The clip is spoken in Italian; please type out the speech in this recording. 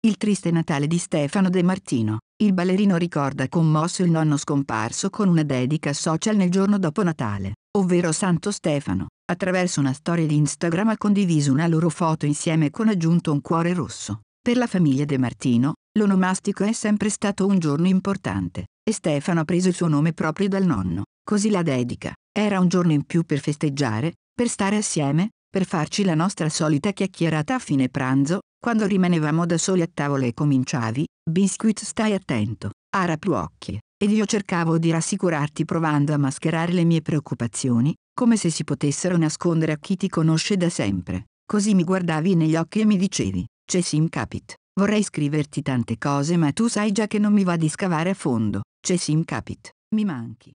Il triste Natale di Stefano De Martino, il ballerino ricorda commosso il nonno scomparso con una dedica social nel giorno dopo Natale, ovvero Santo Stefano. Attraverso una storia di Instagram ha condiviso una loro foto insieme con aggiunto un cuore rosso. Per la famiglia De Martino, l'onomastico è sempre stato un giorno importante, e Stefano ha preso il suo nome proprio dal nonno, così la dedica. Era un giorno in più per festeggiare, per stare assieme, per farci la nostra solita chiacchierata a fine pranzo, quando rimanevamo da soli a tavola e cominciavi, Biscuit stai attento, ara più occhi, ed io cercavo di rassicurarti provando a mascherare le mie preoccupazioni, come se si potessero nascondere a chi ti conosce da sempre. Così mi guardavi negli occhi e mi dicevi, c'è sim Capit, vorrei scriverti tante cose ma tu sai già che non mi va di scavare a fondo, c'è sim Capit, mi manchi.